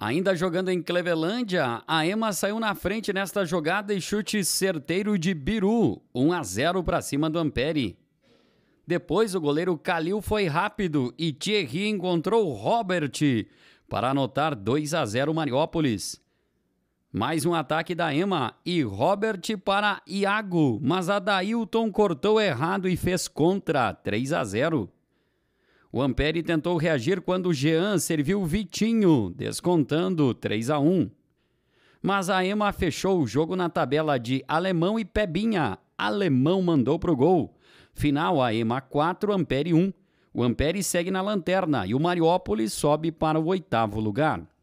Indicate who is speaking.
Speaker 1: Ainda jogando em Clevelândia, a Ema saiu na frente nesta jogada e chute certeiro de Biru, 1 a 0 para cima do Ampere. Depois o goleiro Calil foi rápido e Thierry encontrou Robert para anotar 2 a 0 Mariópolis. Mais um ataque da Ema e Robert para Iago, mas Adailton cortou errado e fez contra 3 a 0. O Ampere tentou reagir quando Jean serviu Vitinho, descontando 3 a 1. Mas a Ema fechou o jogo na tabela de Alemão e Pebinha. Alemão mandou pro gol. Final a Ema 4, Ampere 1. O Ampere segue na lanterna e o Mariópolis sobe para o oitavo lugar.